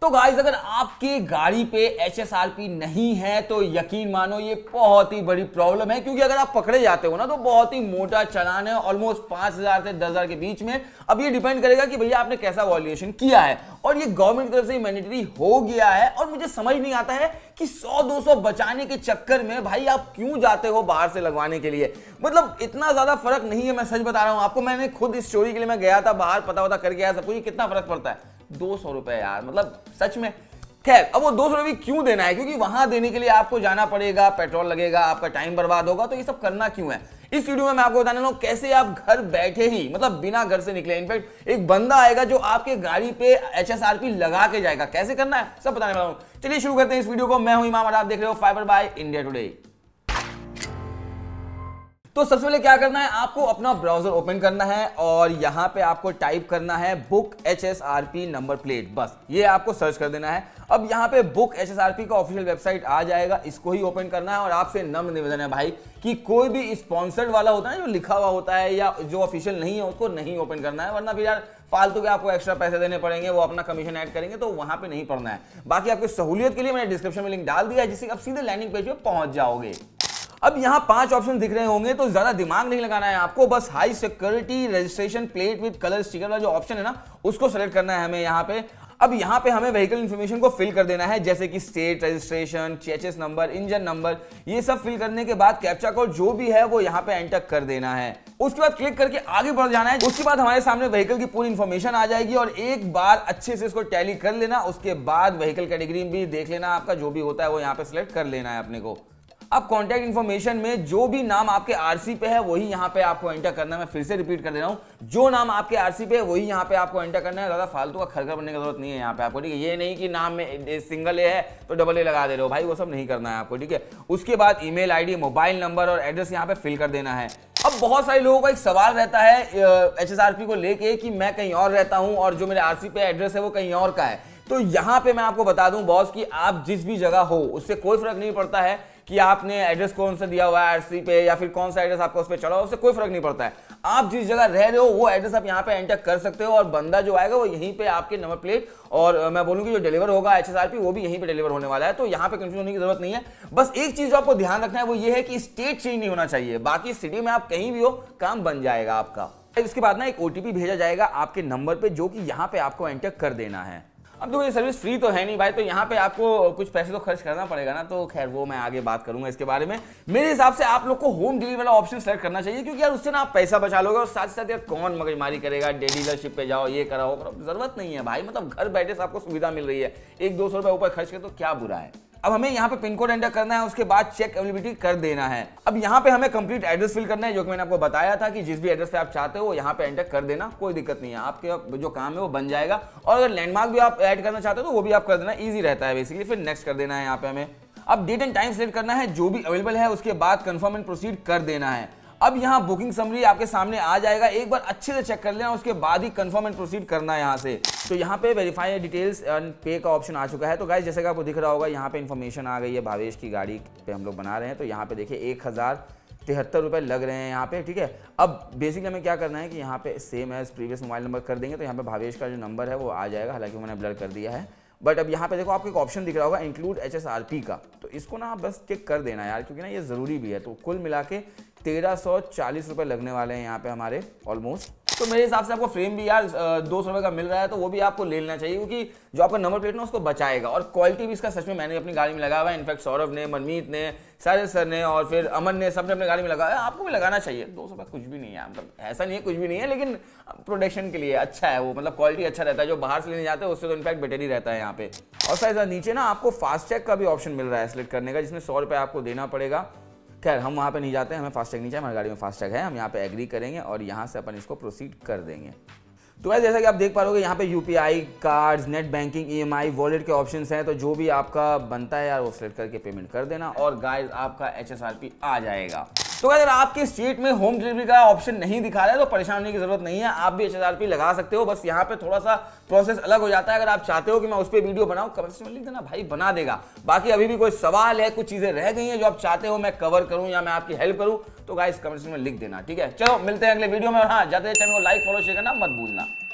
तो गाइज अगर आपकी गाड़ी पे एच नहीं है तो यकीन मानो ये बहुत ही बड़ी प्रॉब्लम है क्योंकि अगर आप पकड़े जाते हो ना तो बहुत ही मोटा चलान है ऑलमोस्ट पांच हजार से दस हजार के बीच में अब ये डिपेंड करेगा कि भैया आपने कैसा वॉल्यूशन किया है और ये गवर्नमेंट की तरफ से मैंडेटरी हो गया है और मुझे समझ नहीं आता है कि सौ दो सौ बचाने के चक्कर में भाई आप क्यों जाते हो बाहर से लगवाने के लिए मतलब इतना ज्यादा फर्क नहीं है मैं सच बता रहा हूं आपको मैंने खुद इस स्टोरी के लिए मैं गया था बाहर पता वता करके आया सब कुछ कितना फर्क पड़ता है दो सौ रुपए यार मतलब सच में खैर अब वो दो सौ रुपये क्यों देना है क्योंकि वहां देने के लिए आपको जाना पड़ेगा पेट्रोल लगेगा आपका टाइम बर्बाद होगा तो ये सब करना क्यों है इस वीडियो में मैं आपको बताने लगा कैसे आप घर बैठे ही मतलब बिना घर से निकले इनफैक्ट एक बंदा आएगा जो आपके गाड़ी पे एच लगा के जाएगा कैसे करना है सब बताने वाला हूँ चलिए शुरू करते हैं इस वीडियो को मैं हूँ इमाम आप देख रहे हो फाइबर बाय इंडिया टुडे तो सबसे पहले क्या करना है आपको अपना ब्राउजर ओपन करना है और यहाँ पे आपको टाइप करना है book H S R P number plate बस ये आपको सर्च कर देना है अब यहाँ पे book H S R P का ऑफिशियल वेबसाइट आ जाएगा इसको ही ओपन करना है और आपसे नम्र निवेदन है भाई कि कोई भी स्पॉन्सर्ड वाला होता है जो लिखा हुआ होता है या जो ऑफिशियल नहीं है उसको नहीं ओपन करना है वरना फिर यार फालतू के आपको एक्स्ट्रा पैसे देने पड़ेंगे वो अपना कमीशन ऐड करेंगे तो वहां पे नहीं पड़ना है बाकी आपकी सहूलियत के लिए मैंने डिस्क्रिप्शन में लिंक डाल दिया है जिससे आप सीधे लैंडिंग पेज पे पहुंच जाओगे अब यहाँ पांच ऑप्शन दिख रहे होंगे तो ज्यादा दिमाग नहीं लगाना है आपको बस high security registration plate with colour sticker वाला जो ऑप्शन है ना उसको सेलेक्ट करना है हमें यहाँ पे अब यहाँ पे हमें व्हीकल इन्फॉर्मेशन को फिल कर देना है जैसे कि state registration chassis number engine number ये सब फिल करने के बाद कैप्चा कोड जो भी है वो यहाँ पे एंटर कर देना है उसके बाद क्लिक करके आगे बढ़ जाना है उसके बाद हमारे सामने व्हीकल की पूरी इन्फॉर्मेशन आ जाएगी और एक बार अच्छे से इसको टैली कर लेना उसके बाद व्हीकल कैटेगरी भी देख लेना आपका जो भी होता है वो यहाँ पे सिलेक्ट कर लेना है अपने को अब कॉन्टैक्ट इन्फॉर्मेशन में जो भी नाम आपके आरसी पे है वही यहाँ पे आपको एंटर करना है मैं फिर से रिपीट कर दे रहा हूँ जो नाम आपके आरसी पे है वही यहाँ पे आपको एंटर करना है ज़्यादा फालतू का खरखर बनने की जरूरत नहीं है यहाँ पे आपको ठीक है ये नहीं कि नाम में सिंगल ए है तो डबल ए लगा दे रहे हो भाई वो सब नहीं करना है आपको ठीक है उसके बाद ई मेल मोबाइल नंबर और एड्रेस यहाँ पे फिल कर देना है अब बहुत सारे लोगों का एक सवाल रहता है एच को लेके कि मैं कहीं और रहता हूँ और जो मेरे आर पे एड्रेस है वो कहीं और का है तो यहां पे मैं आपको बता दूं बॉस कि आप जिस भी जगह हो उससे कोई फर्क नहीं पड़ता है कि आपने एड्रेस कौन सा दिया हुआ है आरसी पे या फिर कौन सा एड्रेस आपका उस पर चला हुआ उससे कोई फर्क नहीं पड़ता है आप जिस जगह रह रहे हो वो एड्रेस आप यहाँ पे एंटर कर सकते हो और बंदा जो आएगा वो यहीं पे आपके नंबर प्लेट और मैं बोलूंगी जो डिलीवर होगा एच वो भी यहीं पर डिलीवर होने वाला है तो यहाँ पे कंफ्यूज होने की जरूरत नहीं है बस एक चीज़ जो आपको ध्यान रखना है वो ये है कि स्टेट चेंज नहीं होना चाहिए बाकी सिटी में आप कहीं भी हो काम बन जाएगा आपका इसके बाद ना एक ओटीपी भेजा जाएगा आपके नंबर पे जो कि यहाँ पे आपको एंटर कर देना है अब देखो ये सर्विस फ्री तो है नहीं भाई तो यहाँ पे आपको कुछ पैसे तो खर्च करना पड़ेगा ना तो खैर वो मैं आगे बात करूंगा इसके बारे में मेरे हिसाब से आप लोग को होम डिलीवरी वाला ऑप्शन सेलेक्ट करना चाहिए क्योंकि यार उससे ना आप पैसा बचा लोगे और साथ साथ यार कौन मगजमारी करेगा डीलरशिप पे जाओ ये कराओ जरूरत नहीं है भाई मतलब घर बैठे से आपको सुविधा मिल रही है एक दो सौ रुपये ऊपर खर्च कर तो क्या बुरा है अब हमें यहाँ पे पिन कोड एंटर करना है उसके बाद चेक अवेलेबिलिटी कर देना है अब यहाँ पे हमें कंप्लीट एड्रेस फिल करना है जो कि मैंने आपको बताया था कि जिस भी एड्रेस पे आप चाहते हो यहाँ पे एंटर कर देना कोई दिक्कत नहीं है आपके जो काम है वो बन जाएगा और अगर लैंडमार्क भी आप ऐड करना चाहते हो तो वो भी आप कर देना ईजी रहता है बेसिकली फिर नेक्स्ट कर देना है यहाँ पे हमें अब डेट एंड टाइम सेलेक्ट करना है जो भी अवेलेबल है उसके बाद कन्फर्म एंड प्रोसीड कर देना है अब यहाँ बुकिंग समरी आपके सामने आ जाएगा एक बार अच्छे से चेक कर लेना उसके बाद ही कंफर्म एंड प्रोसीड करना है यहाँ से तो यहाँ पे वेरीफाई डिटेल्स एंड पे का ऑप्शन आ चुका है तो गाइज जैसे कि आपको दिख रहा होगा यहाँ पे इन्फॉर्मेशन आ गई है भावेश की गाड़ी पे हम लोग बना रहे हैं तो यहाँ पे देखिए एक हज़ार तिहत्तर रुपये लग रहे हैं यहाँ पे ठीक है अब बेसिकली हमें क्या करना है कि यहाँ पे same as previous mobile number कर देंगे तो यहाँ पे भावेश का जो नंबर है वो आ जाएगा हालांकि मैंने ब्लर कर दिया है बट अब यहाँ पे देखो आपको एक ऑप्शन दिख रहा होगा इंक्लूड एच का तो इसको ना आप बस टिक कर देना यार क्योंकि ना ये ज़रूरी भी है तो कुल मिला के तेरह सौ चालीस रुपए लगने वाले हैं यहाँ पे हमारे ऑलमोस्ट तो मेरे हिसाब से आपको फ्रेम भी यार दो सौ रुपये का मिल रहा है तो वो भी आपको ले लेना चाहिए क्योंकि जो आपका नंबर प्लेट ना उसको बचाएगा और क्वालिटी भी इसका सच में मैंने अपनी गाड़ी में लगाया हुआ है इनफैक्ट सौरभ ने मनमीत ने सारे सर ने और फिर अमन ने सब ने अपनी गाड़ी में लगाया आपको भी लगाना चाहिए दो सौ कुछ भी नहीं है मतलब ऐसा नहीं है कुछ भी नहीं है लेकिन प्रोडक्शन के लिए अच्छा है वो मतलब क्वालिटी अच्छा रहता है जो बाहर से लेने जाते हैं उससे तो इनफैक्ट बेटर ही रहता है यहाँ पे और सर नीचे ना आपको फास्ट चेक का भी ऑप्शन मिल रहा है सिलेक्ट करने का जिसमें सौ आपको देना पड़ेगा खैर हम वहाँ पे नहीं जाते हमें फास्टैग नहीं चाहिए हमारे गाड़ी में फास्टैग है हम यहाँ पे एग्री करेंगे और यहाँ से अपन इसको प्रोसीड कर देंगे तो वैसे जैसा कि आप देख पा रहे यहाँ पे U P cards net banking e wallet के ऑप्शन हैं तो जो भी आपका बनता है यार वो सेलेक्ट करके पेमेंट कर देना और गाइज आपका एच आ जाएगा तो अगर आपकी स्टेट में होम डिलीवरी का ऑप्शन नहीं दिखा रहा है तो परेशान होने की जरूरत नहीं है आप भी एच लगा सकते हो बस यहाँ पे थोड़ा सा प्रोसेस अलग हो जाता है अगर आप चाहते हो कि मैं उस पर वीडियो बनाऊँ कमेंट में लिख देना भाई बना देगा बाकी अभी भी कोई सवाल है कुछ चीज़ें रह गई है जो आप चाहते हो मैं कवर करूँ या मैं आपकी हेल्प करूँ तो गाइस कमेंट में लिख देना ठीक है चलो मिलते हैं अगले वीडियो में और हाँ जाते चैनल को लाइक फॉलो शेयर करना मत भूलना